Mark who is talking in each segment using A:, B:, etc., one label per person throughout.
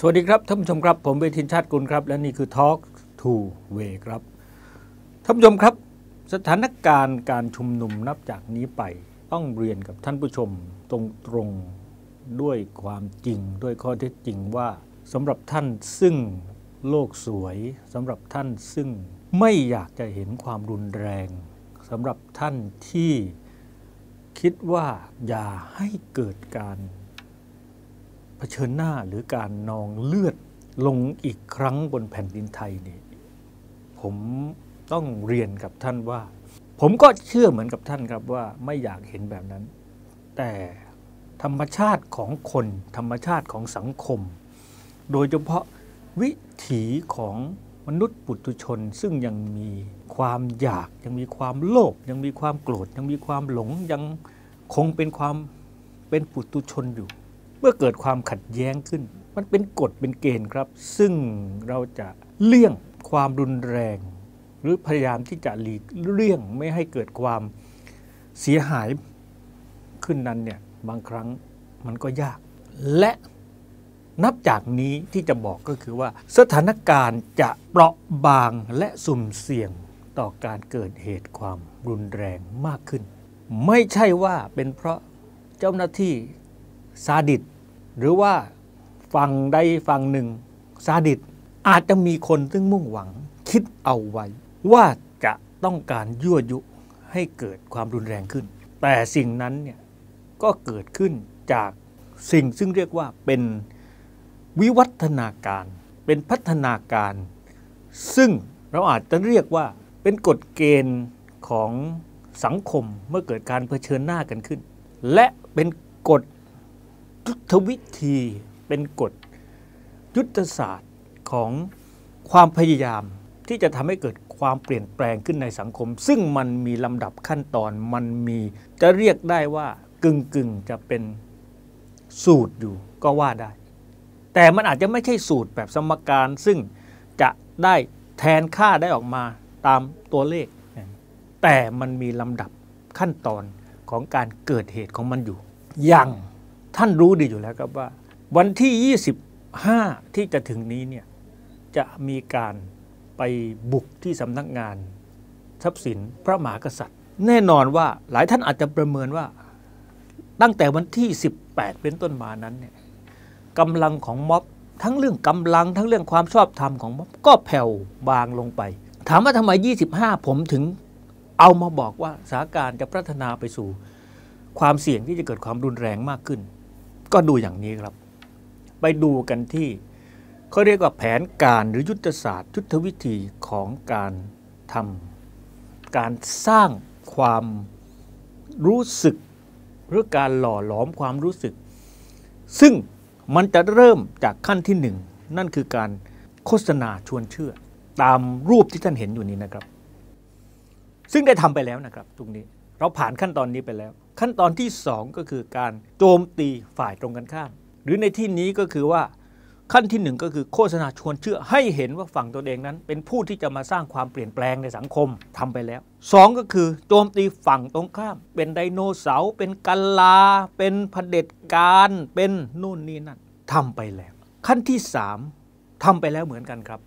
A: สวัสดีครับท่านผู้ชมครับผมเวทินชาติกุลครับ และนี่คือ Talk to Way ครับท่านผู้ชมครับสถานการณ์การชุมนุมนับจากนี้ไป ต้องเรียนกับท่านผู้ชมตรงๆด้วยความจริง ด้วยข้อเท็จจริงว่าสำหรับท่านซึ่งโลกสวยสำหรับท่านซึ่งไม่อยากจะเห็นความรุนแรงสำหรับท่านที่คิดว่าอย่าให้เกิดการเผชิญหน้าหรือการนองเลือดลงอีกครั้งบนแผ่นดินไทยนี่ ผมต้องเรียนกับท่านว่า ผมก็เชื่อเหมือนกับท่านครับว่าไม่อยากเห็นแบบนั้น แต่ธรรมชาติของคน ธรรมชาติของสังคม โดยเฉพาะวิถีของมนุษย์ปุถุชน ซึ่งยังมีความอยากยังมีความโลภยังมีความโกรธยังมีความหลงยังคงเป็นความเป็นปุถุชนอยู่เมื่อเกิดความขัดแย้งขึ้น มันเป็นกฎเป็นเกณฑ์ครับ ซึ่งเราจะเลี่ยงความรุนแรง หรือพยายามที่จะหลีกเลี่ยง ไม่ให้เกิดความเสียหายขึ้นนั้นเนี่ยบางครั้งมันก็ยาก และนับจากนี้ที่จะบอกก็คือว่า สถานการณ์จะเปราะบางและสุ่มเสี่ยงต่อการเกิดเหตุความรุนแรงมากขึ้น ไม่ใช่ว่าเป็นเพราะเจ้าหน้าที่ซาดิสหรือว่าฝั่งใดฝั่งหนึ่งซาดิสอาจจะมีคนซึ่งมุ่งหวังคิดเอาไว้ ว่าจะต้องการยั่วยุให้เกิดความรุนแรงขึ้น แต่สิ่งนั้นเนี่ยก็เกิดขึ้นจากสิ่งซึ่งเรียกว่าเป็นวิวัฒนาการ เป็นพัฒนาการ ซึ่งเราอาจจะเรียกว่าเป็นกฎเกณฑ์ของสังคมเมื่อเกิดการเผชิญหน้ากันขึ้น และเป็นกฎุทธวิธีเป็นกฎยุทธศาสตร์ของความพยายามที่จะทำให้เกิดความเปลี่ยนแปลงขึ้นในสังคม ซึ่งมันมีลำดับขั้นตอนมันมีจะเรียกได้ว่ากึ่งกึ่งจะเป็นสูตรอยู่ก็ว่าได้ แต่มันอาจจะไม่ใช่สูตรแบบสมการซึ่งจะได้แทนค่าได้ออกมาตามตัวเลข แต่มันมีลำดับขั้นตอนของการเกิดเหตุของมันอยู่ อย่างท่านรู้ดีอยู่แล้วครับว่าวันที่ 25 ที่จะถึงนี้เนี่ยจะมีการไปบุกที่สำนักงานทรัพย์สินพระมหากษัตริย์ แน่นอนว่าหลายท่านอาจจะประเมินว่าตั้งแต่วันที่ 18 เป็นต้นมานั้นเนี่ยกำลังของม็อบทั้งเรื่องกำลังทั้งเรื่องความชอบธรรมของม็อบก็แผ่วบางลงไป ถามว่าทำไม 25 ผมถึงเอามาบอกว่าสถานการณ์จะพัฒนาไปสู่ความเสี่ยงที่จะเกิดความรุนแรงมากขึ้นก็ดูอย่างนี้ครับ ไปดูกันที่เขาเรียกว่าแผนการหรือยุทธศาสตร์ยุทธวิธีของการทำการสร้างความรู้สึก หรือการหล่อหลอมความรู้สึก ซึ่งมันจะเริ่มจากขั้นที่หนึ่ง นั่นคือการโฆษณาชวนเชื่อ ตามรูปที่ท่านเห็นอยู่นี้นะครับ ซึ่งได้ทำไปแล้วนะครับตรงนี้เราผ่านขั้นตอนนี้ไปแล้ว ขั้นตอนที่2ก็คือการโจมตีฝ่ายตรงกันข้ามหรือในที่นี้ก็คือว่าขั้นที่ 1 ก็คือโฆษณาชวนเชื่อให้เห็นว่าฝั่งตัวเองนั้น เป็นผู้ที่จะมาสร้างความเปลี่ยนแปลงในสังคมทำไปแล้ว 2 ก็คือ โจมตีฝั่งตรงข้าม เป็นไดโนเสาร์เป็นกาลา เป็นเผด็จการ เป็นนู่นนี่นั่นทำไปแล้ว ขั้นที่3ทำไปแล้วเหมือนกันครับ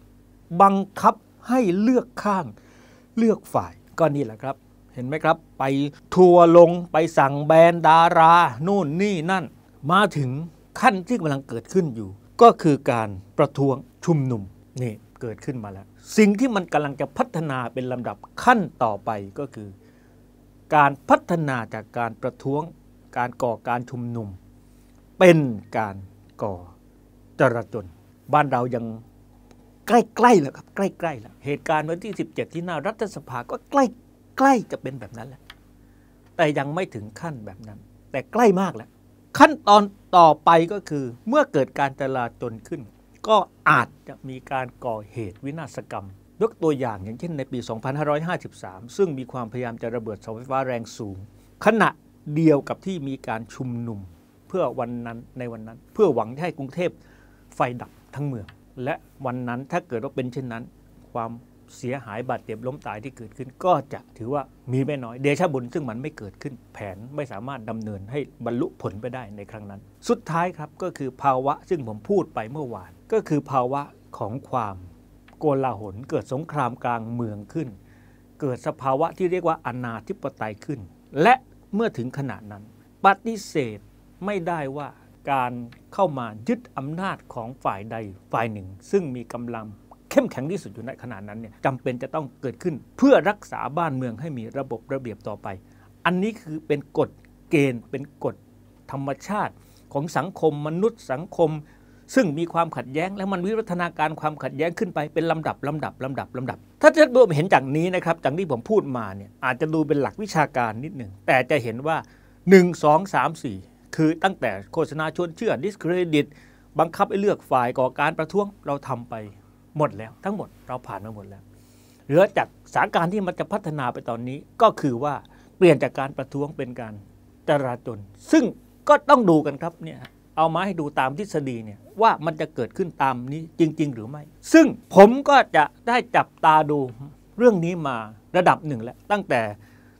A: บังคับให้เลือกข้างเลือกฝ่ายก็นี่แหละครับเห็นไหมครับไปทัวลงไปสั่งแบรนด์ดารานู่นนี่นั่น มาถึงขั้นที่กำลังเกิดขึ้นอยู่ ก็คือการประท้วงชุมนุมนี่เกิดขึ้นมาแล้ว สิ่งที่มันกำลังจะพัฒนาเป็นลำดับขั้นต่อไปก็คือ การพัฒนาจากการประท้วงการก่อการชุมนุม เป็นการก่อจราจนบ้านเรายังใกล้ๆแล้วครับใกล้ ๆ แล้ว เหตุการณ์วันที่ 17 ที่หน้ารัฐสภาก็ใกล้ใกล้จะเป็นแบบนั้นแล้วแต่ยังไม่ถึงขั้นแบบนั้น แต่ใกล้มากแล้ว ขั้นตอนต่อไปก็คือ เมื่อเกิดการจลาจลขึ้น ก็อาจจะมีการก่อเหตุวินาศกรรม ยกตัวอย่างอย่างเช่น ในปี 2553 ซึ่งมีความพยายามจะระเบิดเสาไฟฟ้าแรงสูงขณะเดียวกับที่มีการชุมนุมเพื่อวันนั้นในวันนั้น เพื่อหวังให้กรุงเทพไฟดับทั้งเมือง และวันนั้นถ้าเกิดว่าเป็นเช่นนั้น ความเสียหายบาดเจ็บล้มตายที่เกิดขึ้น ก็จะถือว่ามีไม่น้อยเดชะบุญซึ่งมันไม่เกิดขึ้นแผนไม่สามารถดำเนินให้บรรลุผลไปได้ในครั้งนั้น สุดท้ายครับก็คือภาวะ ซึ่งผมพูดไปเมื่อวาน ก็คือภาวะของความโกลาหลเกิดสงครามกลางเมืองขึ้น เกิดสภาวะที่เรียกว่าอนาธิปไตยขึ้น และเมื่อถึงขณะนั้นปฏิเสธไม่ได้ว่าการเข้ามายึดอำนาจของฝ่ายใดฝ่ายหนึ่ง ซึ่งมีกำลังเข้มแข็งที่สุดอยู่ในขณะนั้นเนี่ยจำเป็นจะต้องเกิดขึ้นเพื่อรักษาบ้านเมืองให้มีระบบระเบียบต่อไป อันนี้คือเป็นกฎเกณฑ์ เป็นกฎธรรมชาติของสังคมมนุษย์สังคม ซึ่งมีความขัดแย้งและมันวิวัฒนาการความขัดแย้งขึ้นไป เป็นลำดับลำดับลำดับลำดับ ถ้าจะรวมเห็นจากนี้นะครับจากที่ผมพูดมาเนี่ยอาจจะดูเป็นหลักวิชาการนิดหนึ่งแต่จะเห็นว่า 1 2 3 4 คือตั้งแต่โฆษณาชวนเชื่อดิสเครดิตบังคับให้เลือกฝ่ายก่อการประท้วงเราทำไปหมดแล้วทั้งหมดเราผ่านมาหมดแล้ว เหลือจากสถานการณ์ที่มันจะพัฒนาไปตอนนี้ก็คือว่าเปลี่ยนจากการประท้วงเป็นการจราจนซึ่งก็ต้องดูกันครับเนี่ยเอามาให้ดูตามทฤษฎีเนี่ยว่ามันจะเกิดขึ้นตามนี้จริง ๆ หรือไม่ซึ่งผมก็จะได้จับตาดูเรื่องนี้มาระดับหนึ่งแล้วตั้งแต่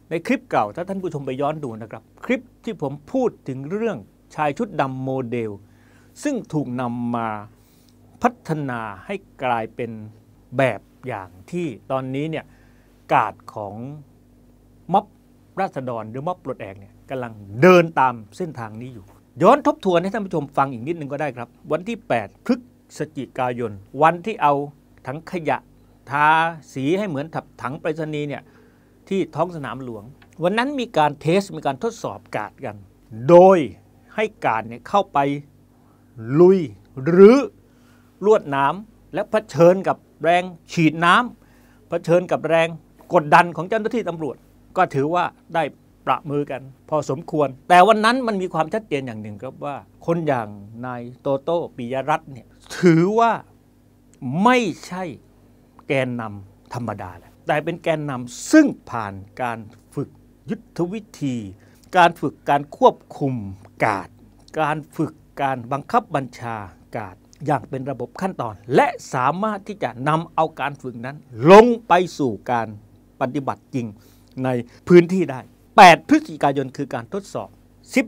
A: ในคลิปเก่าถ้าท่านผู้ชมไปย้อนดูนะครับ คลิปที่ผมพูดถึงเรื่องชายชุดดำโมเดล ซึ่งถูกนำมาพัฒนาให้กลายเป็นแบบอย่างที่ตอนนี้เนี่ยกาดของม็อบราษฎรหรือม็อบปลดแอกเนี่ยกำลังเดินตามเส้นทางนี้อยู่ ย้อนทบทวนให้ท่านผู้ชมฟังอีกนิดนึงก็ได้ครับ วันที่ 8พฤศจิกายน วันที่เอาถังขยะทาสีให้เหมือนถับถังไปรษณีย์เนี่ยที่ท้องสนามหลวง วันนั้นมีการเทสมีการทดสอบกาดกัน โดยให้กาดเนี่ยเข้าไปลุยหรือลวด้นาและเผชิญกับแรงฉีดน้ำเผชิญกับแรงกดดันของเจ้าหน้าที่ตำรวจ ก็ถือว่าได้ประมือกัน พอสมควร แต่วันนั้นมันมีความชัดเจนอย่างหนึ่งครับว่า คนอย่างนายโตโต้ปิยรัตน์เนี่ยถือว่าไม่ใช่แกนนำธรรมดาแหละแต่เป็นแกนนำซึ่งผ่านการฝึกยุทธวิธี การฝึกการควบคุมกาดการฝึกการบังคับบัญชากาดอย่างเป็นระบบขั้นตอนและสามารถที่จะนำเอาการฝึกนั้น ลงไปสู่การปฏิบัติจริงในพื้นที่ได้ 8 พฤศจิกายนคือการทดสอบ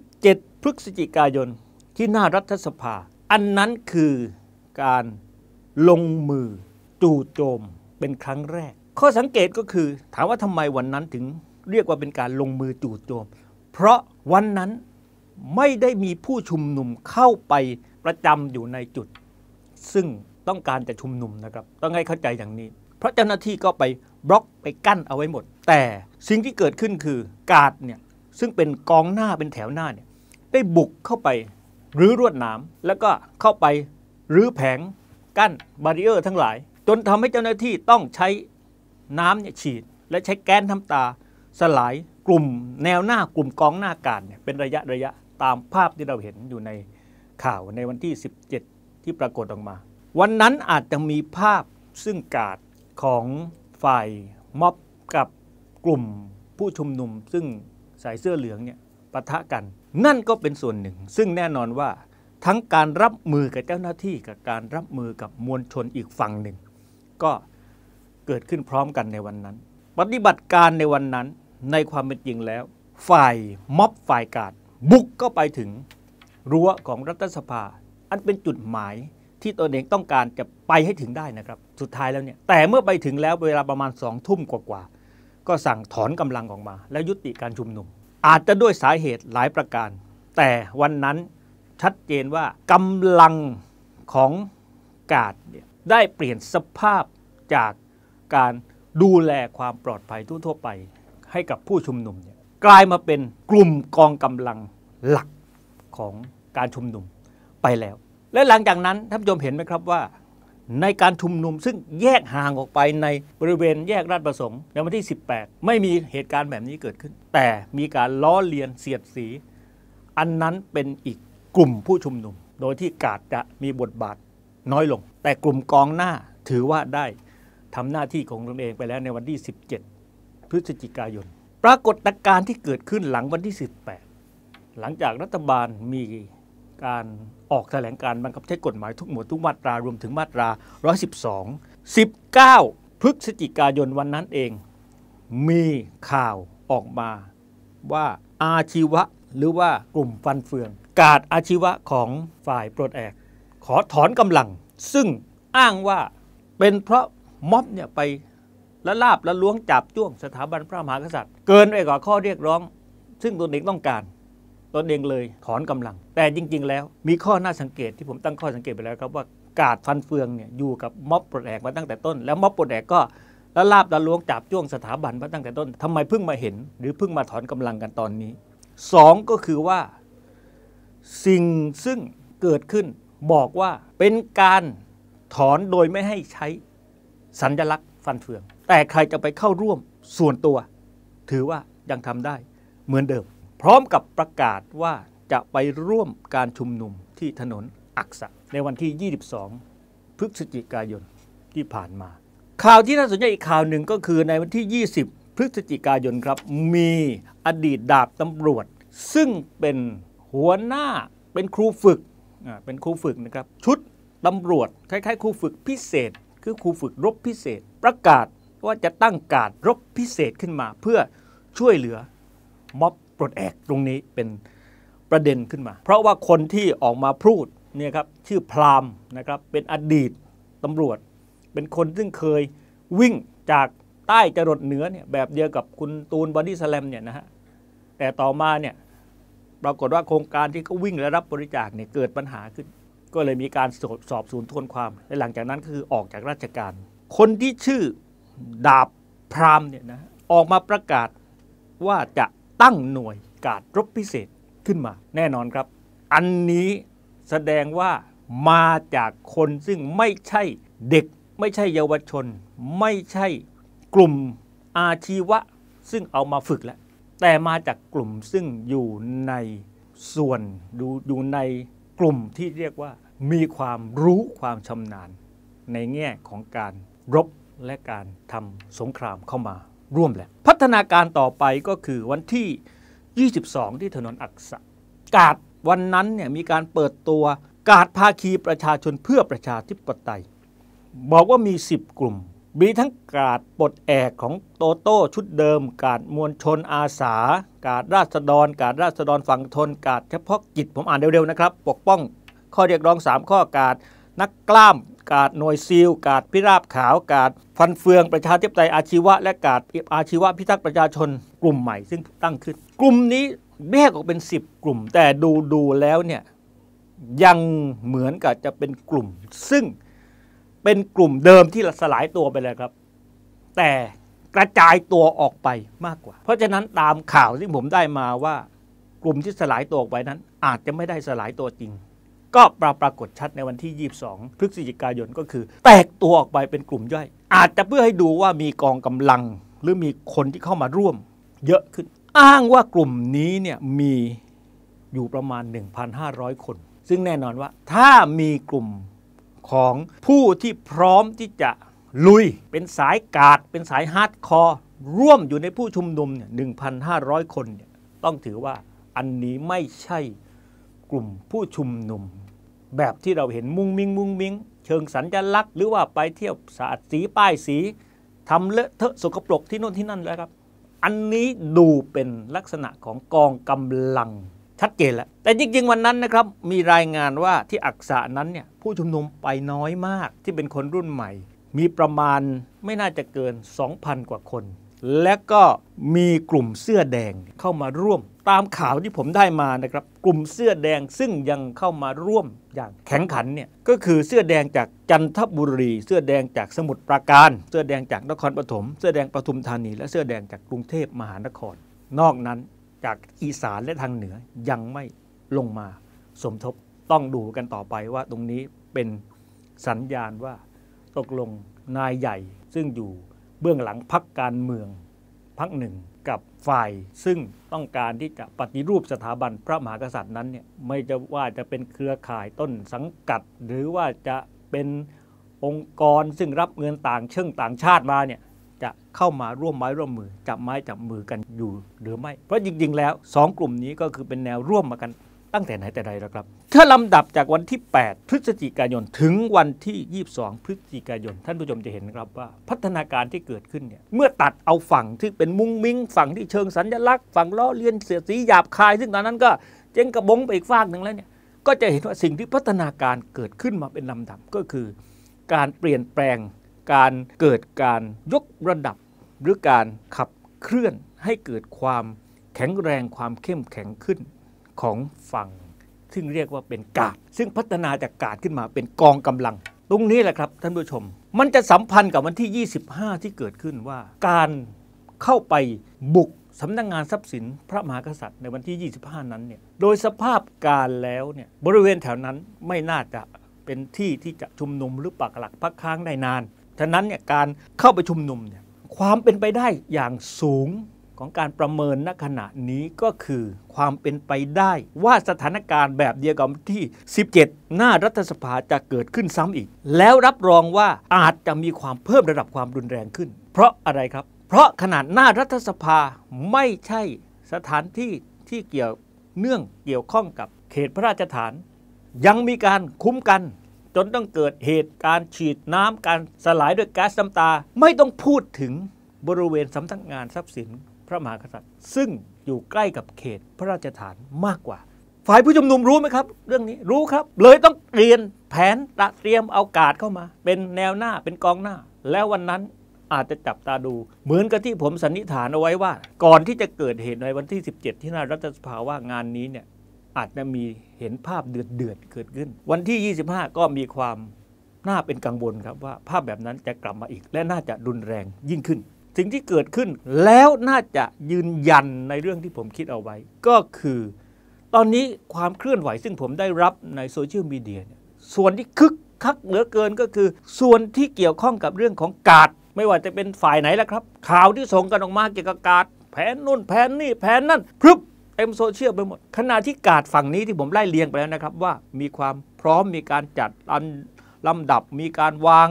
A: 17 พฤศจิกายนที่หน้ารัฐสภา อันนั้นคือการลงมือจู่โจมเป็นครั้งแรก ข้อสังเกตก็คือ ถามว่าทำไมวันนั้นถึงเรียกว่าเป็นการลงมือจู่โจม เพราะวันนั้นไม่ได้มีผู้ชุมนุมเข้าไปประจำอยู่ในจุดซึ่งต้องการจะชุมนุมนะครับ ต้องให้เข้าใจอย่างนี้ เพราะเจ้าหน้าที่ก็ไปบล็อกไปกั้นเอาไว้หมด แต่สิ่งที่เกิดขึ้นคือกาดเนี่ย ซึ่งเป็นกองหน้าเป็นแถวหน้าเนี่ยได้บุกเข้าไปรื้อรวดหนามแล้วก็เข้าไปรื้อแผงกั้นบาริเออร์ ทั้งหลาย จนทำให้เจ้าหน้าที่ต้องใช้น้ำเนี่ยฉีด และใช้แก๊สทำตา สลายกลุ่ม แนวหน้ากลุ่มกองหน้ากาดเนี่ยเป็นระยะระยะตามภาพที่เราเห็นอยู่ในข่าวในวันที่ 17ที่ปรากฏออกมา วันนั้นอาจจะมีภาพซึ่งกาดของฝ่าย ม็อบกับกลุ่มผู้ชุมนุม ซึ่งใส่เสื้อเหลืองเนี่ยปะทะกัน นั่นก็เป็นส่วนหนึ่ง ซึ่งแน่นอนว่าทั้งการรับมือกับเจ้าหน้าที่กับการรับมือกับมวลชนอีกฝั่งหนึ่ง ก็เกิดขึ้นพร้อมกันในวันนั้นปฏิบัติการในวันนั้นในความเป็นจริงแล้วฝ่ายม็อบฝ่ายกาดบุกก็ไปถึง รั้วของรัฐสภาันเป็นจุดหมายที่ตัวเองต้องการจะไปให้ถึงได้นะครับสุดท้ายแล้วเนี่ยแต่เมื่อไปถึงแล้วเวลาประมาณสองทุ่มกว่าาก็สั่งถอนกำลังออกมา แล้วยุติการชุมนุม อาจจะด้วยสาเหตุหลายประการ แต่วันนั้นชัดเจนว่ากำลังของกาดเนี่ยได้เปลี่ยนสภาพจากการดูแลความปลอดภัยทั่ว ๆ ไปให้กับผู้ชุมนุมเนี่ยกลายมาเป็นกลุ่มกองกำลังหลักของการชุมนุมไปแล้ว และหลังจากนั้นท่านผู้ชมเห็นไหมครับว่า ในการชุมนุมซึ่งแยกห่างออกไปในบริเวณแยกราชประสงค์ในวันที่ 18 ไม่มีเหตุการณ์แบบนี้เกิดขึ้น แต่มีการล้อเลียนเสียดสี อันนั้นเป็นอีกกลุ่มผู้ชุมนุม โดยที่กาดจะมีบทบาทน้อยลง แต่กลุ่มกองหน้าถือว่าได้ทำหน้าที่ของตนเองไปแล้วในวันที่ 17 พฤศจิกายน ปรากฏการณ์ที่เกิดขึ้นหลังวันที่ 18 หลังจากรัฐบาลมีการออกแถลงการบังคับใช้กฎหมายทุกหมวดทุกมาตรารวมถึงมาตรา 112 19 พฤศจิกายนวันนั้นเอง มีข่าวออกมาว่าอาชีวะหรือว่ากลุ่มฟันเฟืองกาดอาชีวะของฝ่ายปลดแอก ขอถอนกำลังซึ่งอ้างว่าเป็นเพราะม็อบเนี่ยไปละลาบละล้วงจับจ้วงสถาบันพระมหากษัตริย์ เกินไปกว่าข้อเรียกร้อง ซึ่งตนเองต้องการตนเองเลยถอนกำลัง แต่จริง ๆ แล้วมีข้อน่าสังเกตที่ผมตั้งข้อสังเกตไปแล้วครับว่ากาดฟันเฟืองเนี่ยอยู่กับม็อบปลดแอกมาตั้งแต่ต้นแล้วม็อบปลดแอกก็ละลาบละล้วงจับจ้วงสถาบันมาตั้งแต่ต้น ทำไมเพิ่งมาเห็น หรือเพิ่งมาถอนกำลังกันตอนนี้สองก็คือว่าสิ่งซึ่งเกิดขึ้น บอกว่าเป็นการถอนโดยไม่ให้ใช้สัญลักษณ์ฟันเฟือง แต่ใครจะไปเข้าร่วมส่วนตัว ถือว่ายังทำได้เหมือนเดิมพร้อมกับประกาศว่าจะไปร่วมการชุมนุมที่ถนนอักษะ ในวันที่ 22 พฤศจิกายนที่ผ่านมา ข่าวที่น่าสนใจอีกข่าวหนึ่งก็คือในวันที่ 20 พฤศจิกายนครับมีอดีตดาบตำรวจซึ่งเป็นหัวหน้าเป็นครูฝึกเป็นครูฝึกนะครับชุดตำรวจคล้ายๆ ครูฝึกพิเศษ คือครูฝึกรบพิเศษ ประกาศว่าจะตั้งการรบพิเศษขึ้นมาเพื่อช่วยเหลือม็อบลดแอกตรงนี้เป็นประเด็นขึ้นมา เพราะว่าคนที่ออกมาพูดเนี่ยครับชื่อพรามนะครับเป็นอดีตตำรวจ เป็นคนซึ่งเคยวิ่งจากใต้จรดเหนือเนี่ยแบบเดียวกับคุณตูนบอดี้สแลมเนี่ยนะฮะแต่ต่อมาเนี่ยปรากฏว่าโครงการที่เขาวิ่งและรับบริจาคเนี่ยเกิดปัญหาขึ้น ก็เลยมีการสอบสอบสวนทวนความ และหลังจากนั้นคือออกจากราชการ คนที่ชื่อดาบพรามเนี่ยนะออกมาประกาศว่าจะตั้งหน่วยกาดรบพิเศษขึ้นมาแน่นอนครับ อันนี้แสดงว่ามาจากคนซึ่งไม่ใช่เด็ก ไม่ใช่เยาวชนไม่ใช่กลุ่มอาชีวะซึ่งเอามาฝึกแล้วแต่มาจากกลุ่มซึ่งอยู่ในส่วน ดูอยู่ในกลุ่มที่เรียกว่า มีความรู้ความชำนาญ ในแง่ของการรบและการทำสงครามเข้ามาร่วมแหละพัฒนาการต่อไปก็คือวันที่ 22 ที่ถนนอักษะ กาดวันนั้นเนี่ยมีการเปิดตัวกาดภาคีประชาชนเพื่อประชาธิปไตย บอกว่ามี 10 กลุ่ม มีทั้งกาดปลดแอกของโตโต้ชุดเดิม กาดมวลชนอาสา กาดราษฎร กาดราษฎรฝั่งทน กาดเฉพาะกิจผมอ่านเร็ว ๆ นะครับ ปกป้อง ข้อเรียกร้อง 3 ข้อกาดนักกล้ามกาดหน่วยซีลกาดพิราบขาวกาดฟันเฟือง ประชาธิปไตยอาชีวะ และกาดอาชีวะพิทักษ์ประชาชนกลุ่มใหม่ซึ่งตั้งขึ้น กลุ่มนี้แยกออกเป็น 10 กลุ่ม แต่ดูดูแล้วเนี่ย ยังเหมือนกับจะเป็นกลุ่ม ซึ่งเป็นกลุ่มเดิมที่สลายตัวไปเลยครับ แต่กระจายตัวออกไปมากกว่า เพราะฉะนั้นตามข่าวที่ผมได้มาว่า กลุ่มที่สลายตัวออกไปนั้น อาจจะไม่ได้สลายตัวจริงก็ปรากฏชัดในวันที่ 22พฤศจิกายนก็คือแตกตัวออกไปเป็นกลุ่มย่อย อาจจะเพื่อให้ดูว่ามีกองกำลังหรือมีคนที่เข้ามาร่วมเยอะขึ้นอ้างว่ากลุ่มนี้เนี่ยมีอยู่ประมาณ 1,500 คน ซึ่งแน่นอนว่าถ้ามีกลุ่มของผู้ที่พร้อมที่จะลุยเป็นสายกาดเป็นสายฮาร์ดคอร์ร่วมอยู่ในผู้ชุมนุมเนี่ย1,500คนเนี่ยต้องถือว่าอันนี้ไม่ใช่กลุ่มผู้ชุมนุมแบบที่เราเห็นมุ้งมิงมุ้งมิง เชิงสัญลักษณ์หรือว่าไปเที่ยวสาดสีป้ายสีทำเละเทอะสกปรกที่โน่นที่นั่นแล้วครับ อันนี้ดูเป็นลักษณะของกองกำลัง ชัดเจนแล้วแต่จริง ๆ วันนั้นนะครับมีรายงานว่าที่อักษะนั้นเนี่ยผู้ชุมนุมไปน้อยมากที่เป็นคนรุ่นใหม่ มีประมาณไม่น่าจะเกิน 2,000 กว่าคน และก็มีกลุ่มเสื้อแดงเข้ามาร่วมตามข่าวที่ผมได้มานะครับ กลุ่มเสื้อแดงซึ่งยังเข้ามาร่วมอย่างแข็งขันเนี่ยก็คือเสื้อแดงจากจันทบุรี เสื้อแดงจากสมุทรปราการ เสื้อแดงจากนครปฐมเสื้อแดงปทุมธานี และเสื้อแดงจากกรุงเทพมหานคร นอกนั้นจากอีสานและทางเหนือยังไม่ลงมาสมทบต้องดูกันต่อไปว่าตรงนี้เป็นสัญญาณว่าตกลงนายใหญ่ซึ่งอยู่เบื้องหลังพักการเมืองพักหนึ่งกับฝ่ายซึ่งต้องการที่จะปฏิรูปสถาบันพระมหากษัตริย์นั้นเนี่ยไม่จะว่าจะเป็นเครือข่ายต้นสังกัด หรือว่าจะเป็นองค์กรซึ่งรับเงินต่างเชิงต่างชาติมาเนี่ยจะเข้ามาร่วมไม้ร่วมมือจับไม้จับมือกันอยู่หรือไม่เพราะจริงๆ แล้ว 2 กลุ่มนี้ก็คือเป็นแนวร่วมมากันตั้งแต่ไหนแต่ใดแล้วครับถ้าลำดับจากวันที่ 8 พฤศจิกายนถึงวันที่ 22 พฤศจิกายนท่านผู้ชมจะเห็นครับว่าพัฒนาการที่เกิดขึ้นเนี่ยเมื่อตัดเอาฝั่งที่เป็นมุ้งมิ้งฝั่งที่เชิงสัญลักษณ์ฝั่งล้อเลียนเสียสีหยาบคาย ซึ่งตอนนั้นก็ เจ๊งกระบงไปอีกฝากหนึ่งแล้วเนี่ยก็จะเห็นว่าสิ่งที่พัฒนาการเกิดขึ้นมาเป็นลำดับก็คือ การเปลี่ยนแปลง การเกิดการยกระดับ หรือการขับเคลื่อนให้เกิดความแข็งแรงความเข้มแข็งขึ้นของฝั่งซึ่งเรียกว่าเป็นกาด ซึ่งพัฒนาจากกาดขึ้นมาเป็นกองกำลัง ตรงนี้แหละครับท่านผู้ชม มันจะสัมพันธ์กับวันที่ 25 ที่เกิดขึ้นว่าการเข้าไปบุกสำนักงงานทรัพย์สินพระมหากษัตริย์ในวันที่ 25 นั้นเนี่ยโดยสภาพการแล้วเนี่ยบริเวณแถวนั้นไม่น่าจะเป็นที่ที่จะชุมนุมหรือปักหลักพักค้างได้นาน ฉะนั้นเนี่ยการเข้าไปชุมนุมเนี่ยความเป็นไปได้อย่างสูงของการประเมินณขณะนี้ก็คือความเป็นไปได้ ว่าสถานการณ์แบบเดียวกับที่ 17 หน้ารัฐสภาจะเกิดขึ้นซ้ำอีก แล้วรับรองว่าอาจจะมีความเพิ่มระดับความรุนแรงขึ้น เพราะอะไรครับ เพราะขนาดหน้ารัฐสภาไม่ใช่สถานที่ที่เกี่ยวเนื่องเกี่ยวข้องกับเขตพระราชฐาน ยังมีการคุ้มกัน จนต้องเกิดเหตุการฉีดน้ำการสลายด้วยแก๊สน้ำตาไม่ต้องพูดถึงบริเวณสำนักงานทรัพย์สินระมหากษัตริย์ ซึ่งอยู่ใกล้กับเขตพระราชฐานมากกว่า ฝ่ายผู้ชุมนุมรู้ไหมครับ เรื่องนี้รู้ครับ เลยต้องเรียนแผนตระเตรียมเอากาดเข้ามา เป็นแนวหน้าเป็นกองหน้า แล้ววันนั้นอาจจะจับตาดู เหมือนกับที่ผมสันนิษฐานเอาไว้ว่า ก่อนที่จะเกิดเหตุในวันที่ 17 ที่นาารัฐสภาว่างานนี้เนี่ยอาจจะมีเห็นภาพเดือดเดือดเกิดขึ้น วันที่ 25 ก็มีความน่าเป็นกังวลครับว่า ภาพแบบนั้นจะกลับมาอีกและน่าจะรุนแรงยิ่งขึ้นสิ่งที่เกิดขึ้นแล้วน่าจะยืนยันในเรื่องที่ผมคิดเอาไว้ก็คือ ตอนนี้ความเคลื่อนไหวซึ่งผมได้รับในโซเชียลมีเดียส่วนที่คึก คักเหลือเกินก็คือ ส่วนที่เกี่ยวข้องกับเรื่องของกาดไม่ว่าจะเป็นฝ่ายไหนแล้วครับข่าวที่ส่งกันออกมาเกี่ยวกับกาดแผนนู่นแผนนี่แผนนั่นพรึบเต็มโซเชียลไปหมดขณะที่กาดฝั่งนี้ที่ผมไล่เลียงไปแล้วนะครับ ว่ามีความพร้อมมีการจัดลำดับ มีการวาง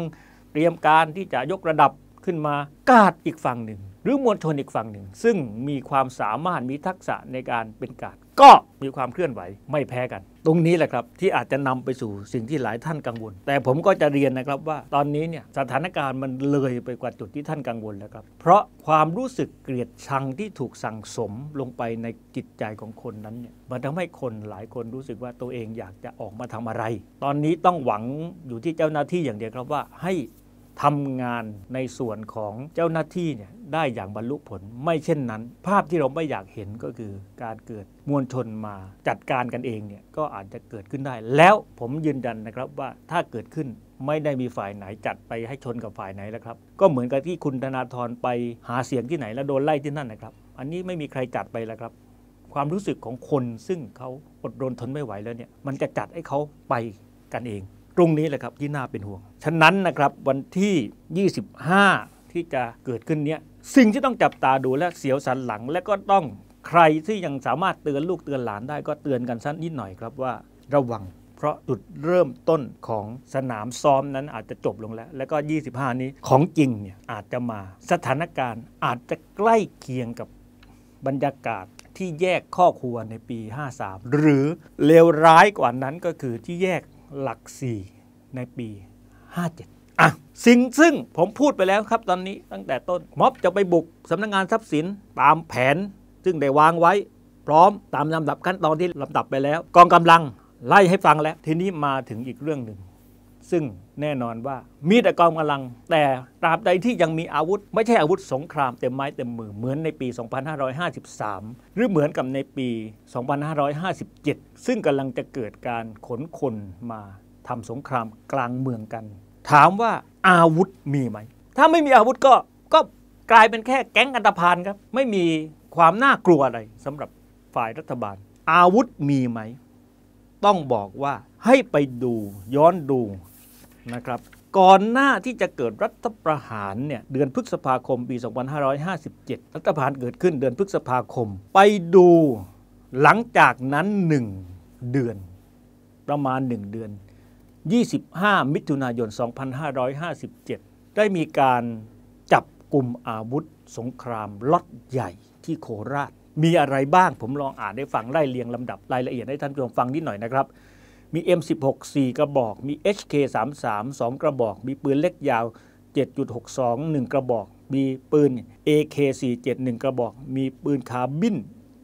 A: เตรียมการที่จะยกระดับขึ้นมากาดอีกฝั่งหนึ่งหรือมวลชนอีกฝั่งหนึ่งซึ่งมีความสามารถมีทักษะในการเป็นกาดก็มีความเคลื่อนไหวไม่แพ้กัน ตรงนี้แหละครับที่อาจจะนำไปสู่สิ่งที่หลายท่านกังวล แต่ผมก็จะเรียนนะครับว่า ตอนนี้เนี่ยสถานการณ์มันเลยไปกว่าจุดที่ท่านกังวลแล้วครับ เพราะความรู้สึกเกลียดชังที่ถูกสั่งสมลงไปในจิตใจของคนนั้นเนี่ยมันทำให้คนหลายคนรู้สึกว่าตัวเองอยากจะออกมาทำอะไร ตอนนี้ต้องหวังอยู่ที่เจ้าหน้าที่อย่างเดียวครับว่าให้ทำงานในส่วนของเจ้าหน้าที่เนี่ยได้อย่างบรรลุผล ไม่เช่นนั้น ภาพที่เราไม่อยากเห็นก็คือการเกิดมวลชนมาจัดการกันเองเนี่ยก็อาจจะเกิดขึ้นได้ แล้วผมยืนยันนะครับว่าถ้าเกิดขึ้นไม่ได้มีฝ่ายไหนจัดไปให้ชนกับฝ่ายไหนแล้วครับ ก็เหมือนกับที่คุณธนาธรไปหาเสียงที่ไหน แล้วโดนไล่ที่นั่นนะครับ อันนี้ไม่มีใครจัดไปแล้วครับ ความรู้สึกของคนซึ่งเขาอดรนทนไม่ไหวแล้วเนี่ยมันจะจัดให้เขาไปกันเองตรงนี้แหละครับที่น่าเป็นห่วง ฉะนั้นนะครับวันที่ 25 ที่จะเกิดขึ้นเนี้ยสิ่งที่ต้องจับตาดูและเสียวสันหลัง และก็ต้องใครที่ยังสามารถเตือนลูกเตือนหลานได้ก็เตือนกันสั้นนิดหน่อย ครับว่าระวังเพราะจุดเริ่มต้นของสนามซ้อมนั้นอาจจะจบลงแล้ว แล้วก็ 25 นี้ของจริงเนี่ยอาจจะมาสถานการณ์อาจจะใกล้เคียงกับบรรยากาศที่แยกข้อครัวในปี 53 หรือเลวร้ายกว่านั้นก็คือที่แยกหลัก 4 ในปี 57อ่ะ สิ่งซึ่งผมพูดไปแล้วครับตอนนี้ตั้งแต่ต้นม็อบ จะไปบุกสำนักงงานทรัพย์สิน ตามแผน ซึ่งได้วางไว้ พร้อมตามลำดับขั้นตอนที่ลำดับไปแล้ว กองกำลังไล่ให้ฟังแล้ว ทีนี้มาถึงอีกเรื่องหนึ่ง ซึ่งแน่นอนว่ามีแต่กองกำลัง แต่ตราบใดที่ยังมีอาวุธ ไม่ใช่อาวุธสงครามเต็มไม้เต็มมือเหมือนในปี 2553 หรือเหมือนกับในปี 2557 ซึ่งกำลังจะเกิดการขนคนมาทำสงครามกลางเมืองกัน ถามว่าอาวุธมีไหมถ้าไม่มีอาวุธก็ก็กลายเป็นแค่แก๊งอันตพานครับไม่มีความน่ากลัวอะไรสำหรับฝ่ายรัฐบาล อาวุธมีไหมต้องบอกว่าให้ไปดูย้อนดูนะครับก่อนหน้าที่จะเกิดรัฐประหารเนี่ยเดือนพฤษภาคมปี 2557 รัฐประหารเกิดขึ้นเดือนพฤษภาคมไปดูหลังจากนั้น 1 เดือนประมาณ 1 เดือน 25 มิถุนายน 2557 ได้มีการจับกลุ่มอาวุธสงครามล็อตใหญ่ที่โคราช มีอะไรบ้างผมลองอ่านให้ฟัง ไล่เรียงลำดับรายละเอียดให้ท่านผู้ชมฟังนิดหน่อยนะครับมี M16 4กระบอก มี HK33 2กระบอก มีปืนเล็กยาว 7.62 1กระบอก มีปืน AK47 1กระบอก มีปืนคาร์บิน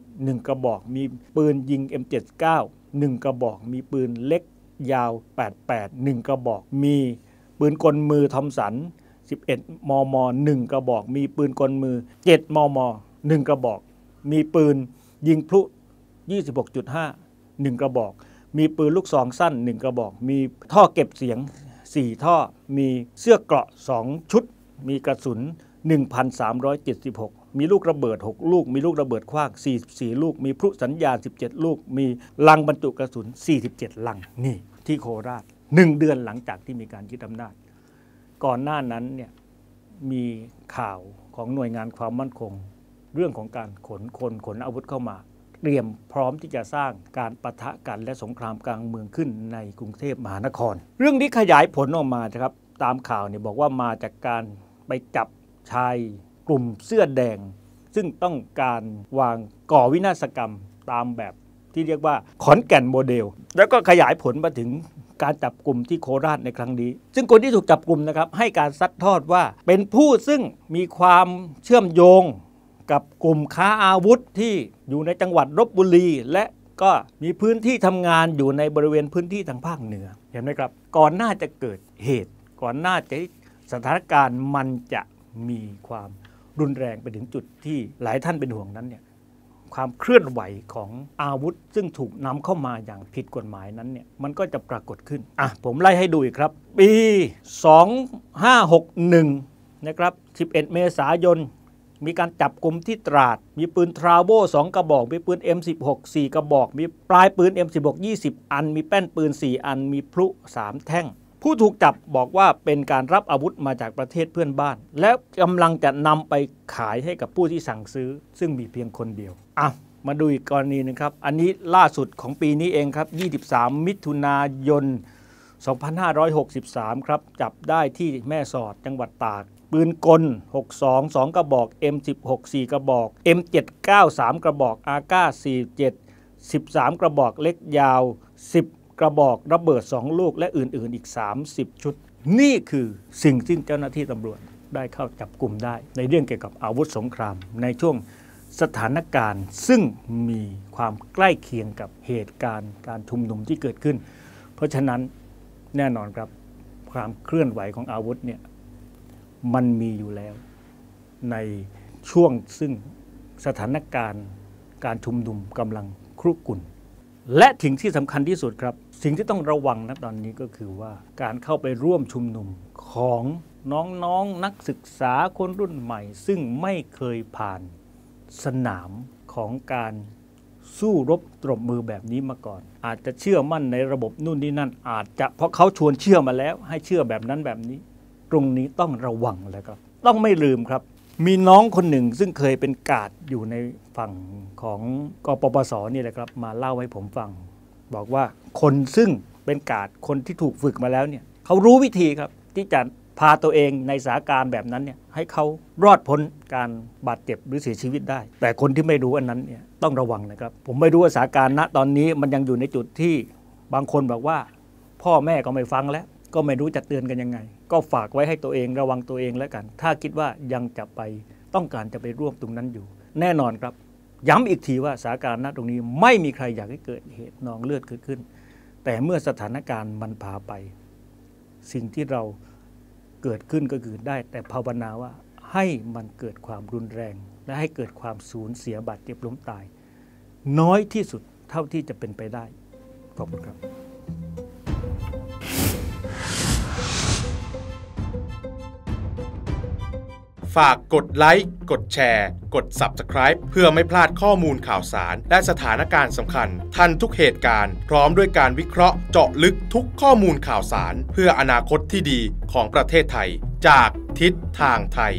A: 1 กระบอก มีปืนยิง M79 1กระบอก มีปืนเล็กยาว 88 1 กระบอก มีปืนกลมือทอมสัน11มม1กระบอก มีปืนกลมือ 7มม1 กระบอก มีปืนยิงพลุ26.5 1 กระบอกมีปืนลูกซองสั้น 1 กระบอก มีท่อเก็บเสียง 4 ท่อ มีเสื้อเกราะ2 ชุด มีกระสุน 1,376 มีลูกระเบิด 6 ลูก มีลูกระเบิดคว้าง44 ลูก มีพลุสัญญาณ 17 ลูก มีลังบรรจุกระสุน 47 ลังนี่ที่โคราช1เดือนหลังจากที่มีการยึดอำนาจ ก่อนหน้านั้นเนี่ยมีข่าวของหน่วยงานความมั่นคงเรื่องของการขนคนขนอาวุธเข้ามาเตรียมพร้อมที่จะสร้างการประทะกันและสงครามกลางเมืองขึ้นในกรุงเทพมหานคร เรื่องนี้ขยายผลออกมาครับตามข่าวเนี่ยบอกว่ามาจากการไปจับชายกลุ่มเสื้อแดง ซึ่งต้องการวางก่อวินาศกรรมตามแบบ ที่เรียกว่าขอนแก่นโมเดลแล้วก็ขยายผลมาถึงการจับกลุ่มที่โคราชในครั้งนี้ ซึ่งคนที่ถูกจับกลุ่มนะครับให้การซัดทอดว่าเป็นผู้ซึ่งมีความเชื่อมโยงกับกลุ่มค้าอาวุธที่อยู่ในจังหวัดลบบุรี และก็มีพื้นที่ทำงานอยู่ในบริเวณพื้นที่ทางภาคเหนือเห็นไหมครับก่อนหน้าจะเกิดเหตุ ก่อนหน้าจะสถานการณ์มันจะมีความรุนแรงไปถึงจุดที่หลายท่านเป็นห่วงนั้นเนี่ยความเคลื่อนไหวของอาวุธซึ่งถูกนำเข้ามาอย่างผิดกฎหมายนั้นเนี่ยมันก็จะปรากฏขึ้นอ่ะผมไล่ให้ดูอีกครับปี2561นะครับ11เมษายนมีการจับกลุ่มที่ตราด มีปืนทราโบสองกระบอก มีปืน M16 4 กระบอก มีปลายปืน M16 20 อัน มีแป้นปืน 4 อัน มีพลุ 3 แท่ง ผู้ถูกจับบอกว่าเป็นการรับอาวุธมาจากประเทศเพื่อนบ้าน และกำลังจะนำไปขายให้กับผู้ที่สั่งซื้อ ซึ่งมีเพียงคนเดียว อ่ะ มาดูอีกกรณีนึงครับ อันนี้ล่าสุดของปีนี้เองครับ23 มิถุนายน2563 ครับจับได้ที่แม่สอดจังหวัดตากปืนกล 62 2 กระบอก M16 4กระบอก M79 3กระบอก AK 47 13 กระบอกเล็กยาว 10 กระบอกระเบิด 2 ลูกและอื่น ๆอีก 30 ชุด นี่คือสิ่งที่เจ้าหน้าที่ตำรวจได้เข้าจับกลุ่มได้ ในเรื่องเกี่ยวกับอาวุธสงคราม ในช่วงสถานการณ์ ซึ่งมีความใกล้เคียงกับเหตุการณ์การชุมนุมที่เกิดขึ้น เพราะฉะนั้นแน่นอนครับความเคลื่อนไหวของอาวุธเนี่ย มันมีอยู่แล้ว ในช่วงซึ่งสถานการณ์การชุมนุมกำลังครุกุ่น และถึงที่สำคัญที่สุดครับ สิ่งที่ต้องระวังนะตอนนี้ก็คือว่าการเข้าไปร่วมชุมนุมของน้องๆนนักศึกษาคนรุ่นใหม่ ซึ่งไม่เคยผ่านสนามของการสู้รบตรบมือแบบนี้มาก่อน อาจจะเชื่อมั่นในระบบนู่นนี่นั่น อาจจะเพราะเขาชวนเชื่อมาแล้ว ให้เชื่อแบบนั้นแบบนี้ ตรงนี้ต้องระวังเลยครับ ต้องไม่ลืมครับ มีน้องคนหนึ่งซึ่งเคยเป็นกาดอยู่ในฝั่งของกปปสนี่แหละครับ มาเล่าให้ผมฟัง บอกว่าคนซึ่งเป็นกาดคนที่ถูกฝึกมาแล้วเนี่ยเขารู้วิธีครับ ที่จะพาตัวเองในสถานการณ์แบบนั้นเนี่ยให้เขารอดพ้นการบาดเจ็บหรือเสียชีวิตได้ แต่คนที่ไม่รู้อันนั้นเนี่ยต้องระวังนะครับผมไม่รู้ว่าสาการณตอนนี้ มันยังอยู่ในจุดที่บางคนบอกว่า พ่อแม่ก็ไม่ฟังแล้ว ก็ไม่รู้จะเตือนกันยังไง ก็ฝากไว้ให้ตัวเองระวังตัวเองแล้วกัน ถ้าคิดว่ายังจะไปต้องการจะไปร่วมตรงนั้นอยู่ แน่นอนครับ ย้ำอีกทีว่าสาการณตรงนี้ ไม่มีใครอยากให้เกิดเหตุนองเลือดเกิดขึ้น แต่เมื่อสถานการณ์มันพาไป สิ่งที่เราเกิดขึ้นก็คือได้ แต่ภาวนาว่าให้มันเกิดความรุนแรงและให้เกิดความสูญเสียบาดเจ็บล้มตายน้อยที่สุดเท่าที่จะเป็นไปได้ ขอบคุณครับ ฝากกดไลค์กดแชร์กด Subscribe เพื่อไม่พลาดข้อมูลข่าวสาร และสถานการณ์สำคัญ ทันทุกเหตุการณ์พร้อมด้วยการวิเคราะห์ เจาะลึกทุกข้อมูลข่าวสารเพื่ออนาคตที่ดีของประเทศไทย จากทิศทางไทย